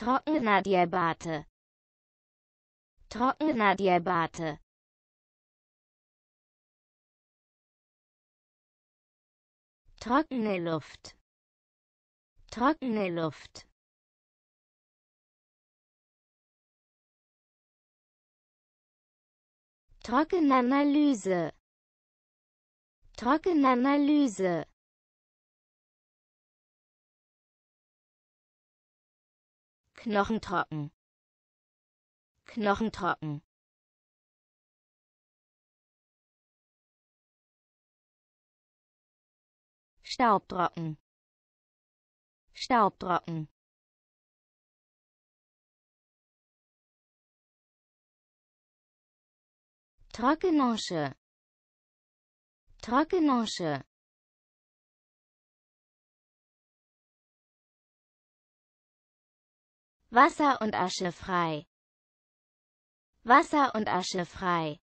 Trockener Diabate. Trockener Diabate. Trockene Luft. Trockene Luft. Trockene Analyse. knochentrocken knochentrocken staubtrocken staubtrocken Trockenasche Trockenasche Wasser und Asche frei. Wasser und Asche frei.